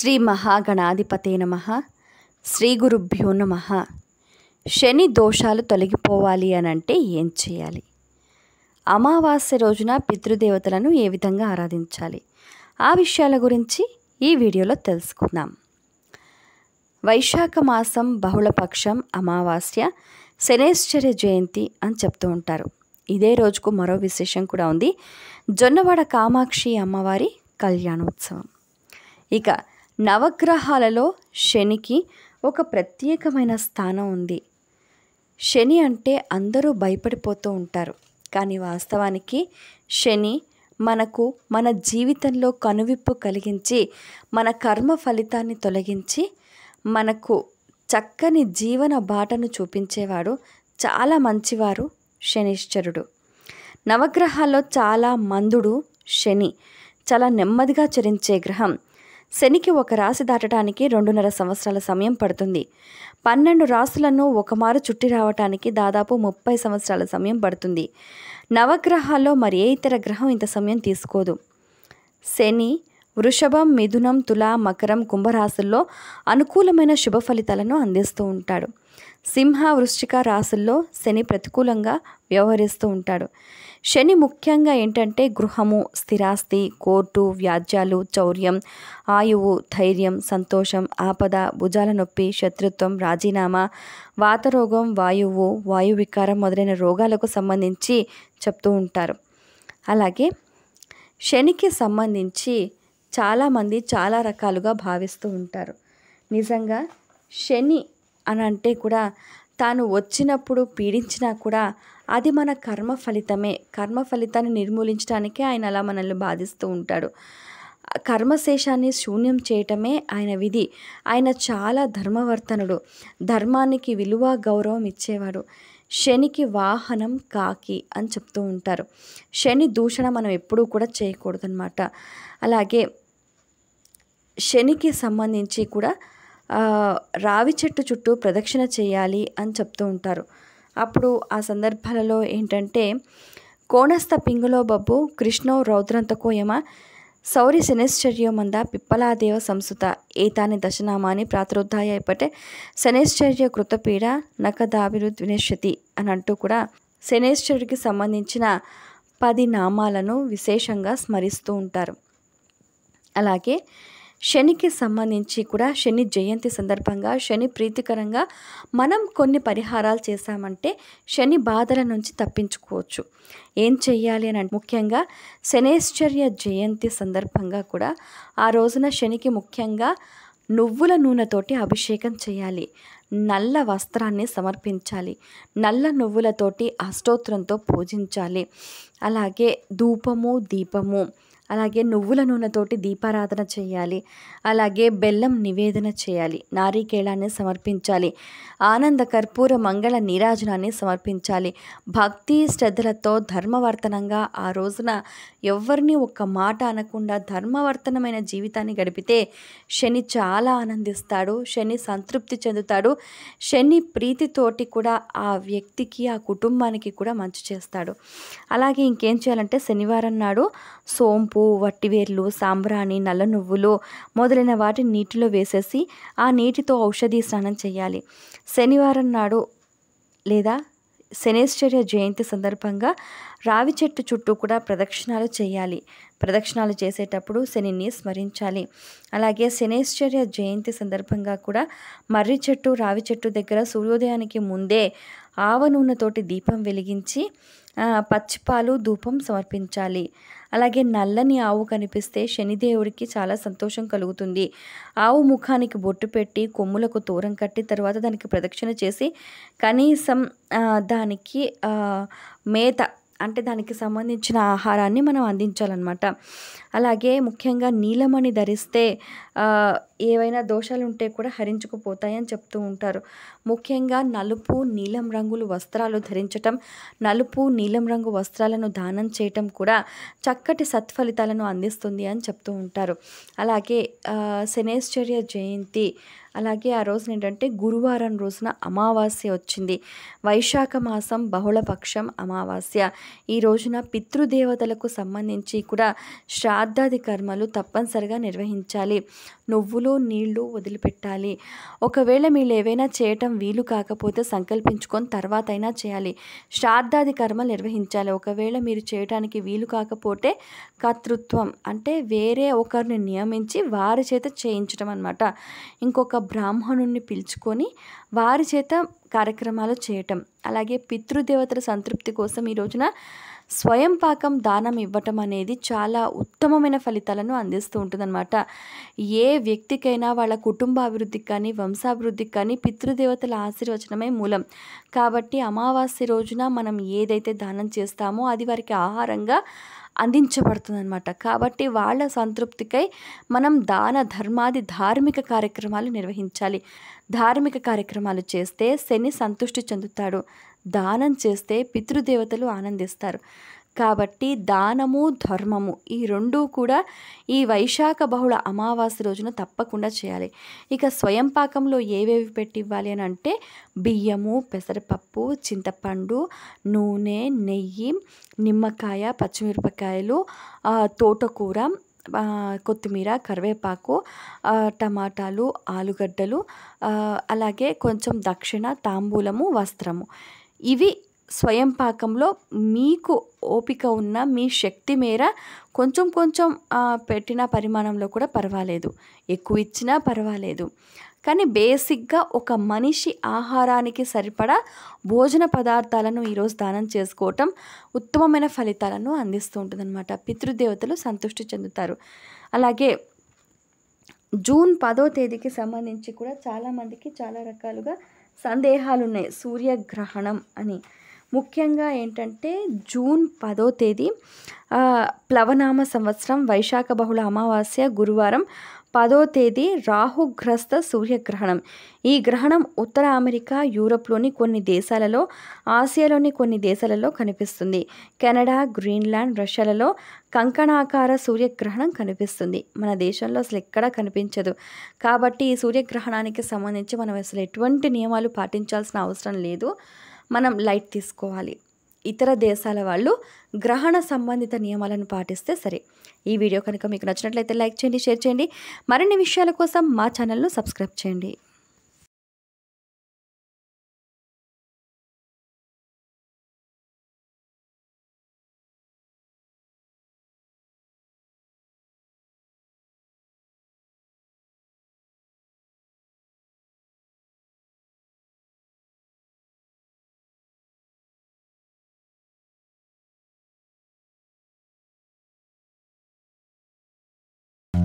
శ్రీ మహాగణాధిపతే నమ శ్రీ గురుభ్యో నమ శని దోషాలు తొలగిపోవాలి అని అంటే ఏం చేయాలి అమావాస్య రోజున పితృదేవతలను ఏ విధంగా ఆరాధించాలి ఆ విషయాల గురించి ఈ వీడియోలో తెలుసుకుందాం వైశాఖ మాసం బహుళపక్షం అమావాస్య శనేశ్వర జయంతి అని చెప్తూ ఉంటారు ఇదే రోజుకు మరో విశేషం కూడా ఉంది జొన్నవాడ కామాక్షి అమ్మవారి కళ్యాణోత్సవం ఇక నవగ్రహాలలో శనికి ఒక ప్రత్యేకమైన స్థానం ఉంది శని అంటే అందరూ భయపడిపోతూ ఉంటారు కానీ వాస్తవానికి శని మనకు మన జీవితంలో కనువిప్పు కలిగించి మన కర్మ ఫలితాన్ని తొలగించి మనకు చక్కని జీవన బాటను చూపించేవాడు చాలా మంచివారు శనిశ్చరుడు నవగ్రహాల్లో చాలా మందుడు శని చాలా నెమ్మదిగా చరించే గ్రహం శనికి ఒక రాశి దాటడానికి రెండున్నర సంవత్సరాల సమయం పడుతుంది పన్నెండు రాసులను ఒకమారు చుట్టి రావటానికి దాదాపు ముప్పై సంవత్సరాల సమయం పడుతుంది నవగ్రహాల్లో మరి ఏ ఇతర గ్రహం ఇంత సమయం తీసుకోదు శని వృషభం మిథునం తుల మకరం కుంభరాశుల్లో అనుకూలమైన శుభ ఫలితాలను అందిస్తూ ఉంటాడు సింహ వృశ్చిక రాశుల్లో శని ప్రతికూలంగా వ్యవహరిస్తూ ఉంటాడు శని ముఖ్యంగా ఏంటంటే గృహము స్థిరాస్తి కోర్టు వ్యాజ్యాలు చౌర్యం ఆయువు ధైర్యం సంతోషం ఆపద భుజాల నొప్పి శత్రుత్వం రాజీనామా వాతరోగం వాయువు వాయు వికారం మొదలైన రోగాలకు సంబంధించి చెప్తూ ఉంటారు అలాగే శనికి సంబంధించి చాలామంది చాలా రకాలుగా భావిస్తూ ఉంటారు నిజంగా శని అని అంటే కూడా తాను వచ్చినప్పుడు పీడించినా కూడా అది మన కర్మ ఫలితమే కర్మ ఫలితాన్ని నిర్మూలించడానికే ఆయన అలా మనల్ని బాధిస్తూ ఉంటాడు కర్మశేషాన్ని శూన్యం చేయటమే ఆయన విధి ఆయన చాలా ధర్మవర్తనుడు ధర్మానికి విలువ గౌరవం ఇచ్చేవాడు శనికి వాహనం కాకి అని చెప్తూ ఉంటారు శని దూషణ మనం ఎప్పుడూ కూడా చేయకూడదు అనమాట అలాగే శనికి సంబంధించి కూడా రావి చెట్టు చుట్టూ ప్రదక్షిణ చేయాలి అని చెప్తూ ఉంటారు అప్పుడు ఆ సందర్భాలలో ఏంటంటే కోణస్థ పింగులో బబ్బు కృష్ణో రౌద్రంతకోయమ సౌరి మంద పిప్పలాదేవ సంసుత ఏతాని దశనామాని ప్రాతరుద్ధాయ ఇప్పటే శనైశ్చర్య కృతపీడ నకదాభిరుద్వినశ్యతి అని అంటూ కూడా శనైశ్చరుడికి సంబంధించిన పది నామాలను విశేషంగా స్మరిస్తూ ఉంటారు అలాగే శనికి సంబంధించి కూడా శని జయంతి సందర్భంగా శని ప్రీతికరంగా మనం కొన్ని పరిహారాలు చేశామంటే శని బాధల నుంచి తప్పించుకోవచ్చు ఏం చేయాలి అని ముఖ్యంగా శనేశ్వర్య జయంతి సందర్భంగా కూడా ఆ రోజున శనికి ముఖ్యంగా నువ్వుల నూనెతోటి అభిషేకం చేయాలి నల్ల వస్త్రాన్ని సమర్పించాలి నల్ల నువ్వులతోటి అష్టోత్రంతో పూజించాలి అలాగే ధూపము దీపము అలాగే నువ్వుల నూనెతోటి దీపారాధన చేయాలి అలాగే బెల్లం నివేదన చేయాలి నారీకేళాన్ని సమర్పించాలి ఆనంద కర్పూర మంగళ నీరాజనాన్ని సమర్పించాలి భక్తి శ్రద్ధలతో ధర్మవర్తనంగా ఆ రోజున ఎవరిని ఒక్క మాట అనకుండా ధర్మవర్తనమైన జీవితాన్ని గడిపితే శని చాలా ఆనందిస్తాడు శని సంతృప్తి చెందుతాడు శని ప్రీతితోటి కూడా ఆ వ్యక్తికి ఆ కుటుంబానికి కూడా మంచి చేస్తాడు అలాగే ఇంకేం చేయాలంటే శనివారం నాడు సోంపు పసుపు వట్టివేర్లు సాంబ్రాణి నల్ల నువ్వులు మొదలైన వాటిని నీటిలో వేసేసి ఆ నీటితో ఔషధి స్నానం చేయాలి శనివారం నాడు లేదా శనేశ్వర్య జయంతి సందర్భంగా రావి చెట్టు చుట్టూ కూడా ప్రదక్షిణాలు చేయాలి ప్రదక్షిణాలు చేసేటప్పుడు శనిని స్మరించాలి అలాగే శనేశ్వర్య జయంతి సందర్భంగా కూడా మర్రి చెట్టు రావి చెట్టు దగ్గర సూర్యోదయానికి ముందే ఆవ నూనెతోటి దీపం వెలిగించి పచ్చిపాలు ధూపం సమర్పించాలి అలాగే నల్లని ఆవు కనిపిస్తే శనిదేవుడికి చాలా సంతోషం కలుగుతుంది ఆవు ముఖానికి బొట్టు పెట్టి కొమ్ములకు తోరం కట్టి తర్వాత దానికి ప్రదక్షిణ చేసి కనీసం దానికి మేత అంటే దానికి సంబంధించిన ఆహారాన్ని మనం అందించాలన్నమాట అలాగే ముఖ్యంగా నీలమణి ధరిస్తే ఏవైనా దోషాలు ఉంటే కూడా హరించుకుపోతాయని చెప్తూ ఉంటారు ముఖ్యంగా నలుపు నీలం రంగులు వస్త్రాలు ధరించటం నలుపు నీలం రంగు వస్త్రాలను దానం చేయటం కూడా చక్కటి సత్ఫలితాలను అందిస్తుంది అని చెప్తూ ఉంటారు అలాగే శనేశ్వర్య జయంతి అలాగే ఆ రోజున ఏంటంటే గురువారం రోజున అమావాస్య వచ్చింది వైశాఖ మాసం బహుళపక్షం అమావాస్య ఈ రోజున పితృదేవతలకు సంబంధించి కూడా శ్రాద్ధాది కర్మలు తప్పనిసరిగా నిర్వహించాలి నువ్వులు నీళ్లు వదిలిపెట్టాలి ఒకవేళ మీరు ఏవైనా చేయటం వీలు కాకపోతే సంకల్పించుకొని తర్వాత అయినా చేయాలి శ్రాద్ధాది కర్మలు నిర్వహించాలి ఒకవేళ మీరు చేయటానికి వీలు కాకపోతే కర్తృత్వం అంటే వేరే ఒకరిని నియమించి వారి చేత చేయించడం అనమాట ఇంకొక ఒక బ్రాహ్మణుణ్ణి పిలుచుకొని వారి చేత కార్యక్రమాలు చేయటం అలాగే పితృదేవతల సంతృప్తి కోసం ఈ రోజున స్వయం పాకం దానం ఇవ్వటం అనేది చాలా ఉత్తమమైన ఫలితాలను అందిస్తూ ఉంటుందన్నమాట ఏ వ్యక్తికైనా వాళ్ళ కుటుంబ అభివృద్ధికి కానీ వంశాభివృద్ధికి కానీ పితృదేవతల ఆశీర్వచనమే మూలం కాబట్టి అమావాస్య రోజున మనం ఏదైతే దానం చేస్తామో అది వారికి ఆహారంగా అందించబడుతుందన్నమాట కాబట్టి వాళ్ళ సంతృప్తికై మనం దాన ధర్మాది ధార్మిక కార్యక్రమాలు నిర్వహించాలి ధార్మిక కార్యక్రమాలు చేస్తే శని సంతృష్టి చెందుతాడు దానం చేస్తే పితృదేవతలు ఆనందిస్తారు కాబట్టి దానము ధర్మము ఈ రెండూ కూడా ఈ వైశాఖ బహుళ అమావాస్య రోజున తప్పకుండా చేయాలి ఇక స్వయం పాకంలో ఏవేవి పెట్టి ఇవ్వాలి అని అంటే బియ్యము పెసరపప్పు చింతపండు నూనె నెయ్యి నిమ్మకాయ పచ్చిమిరపకాయలు తోటకూర కొత్తిమీర కరివేపాకు టమాటాలు ఆలుగడ్డలు అలాగే కొంచెం దక్షిణ తాంబూలము వస్త్రము ఇవి స్వయం పాకంలో మీకు ఓపిక ఉన్న మీ శక్తి మేర కొంచెం కొంచెం పెట్టిన పరిమాణంలో కూడా పర్వాలేదు ఎక్కువ ఇచ్చినా పర్వాలేదు కానీ బేసిక్గా ఒక మనిషి ఆహారానికి సరిపడా భోజన పదార్థాలను ఈరోజు దానం చేసుకోవటం ఉత్తమమైన ఫలితాలను అందిస్తూ ఉంటుందన్నమాట పితృదేవతలు సంతృష్టి చెందుతారు అలాగే జూన్ పదో తేదీకి సంబంధించి కూడా చాలామందికి చాలా రకాలుగా సందేహాలు ఉన్నాయి సూర్యగ్రహణం అని ముఖ్యంగా ఏంటంటే జూన్ పదో తేదీ ప్లవనామ సంవత్సరం వైశాఖ బహుళ అమావాస్య గురువారం పదో తేదీ రాహుగ్రస్త సూర్యగ్రహణం ఈ గ్రహణం ఉత్తర అమెరికా యూరప్లోని కొన్ని దేశాలలో ఆసియాలోని కొన్ని దేశాలలో కనిపిస్తుంది కెనడా గ్రీన్లాండ్ రష్యాలలో కంకణాకార సూర్యగ్రహణం కనిపిస్తుంది మన దేశంలో అసలు ఎక్కడా కనిపించదు కాబట్టి ఈ సూర్యగ్రహణానికి సంబంధించి మనం అసలు ఎటువంటి నియమాలు పాటించాల్సిన అవసరం లేదు మనం లైట్ తీసుకోవాలి ఇతర దేశాల వాళ్ళు గ్రహణ సంబంధిత నియమాలను పాటిస్తే సరే ఈ వీడియో కనుక మీకు నచ్చినట్లయితే లైక్ చేయండి షేర్ చేయండి మరిన్ని విషయాల కోసం మా ఛానల్ను సబ్స్క్రైబ్ చేయండి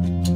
Thank you.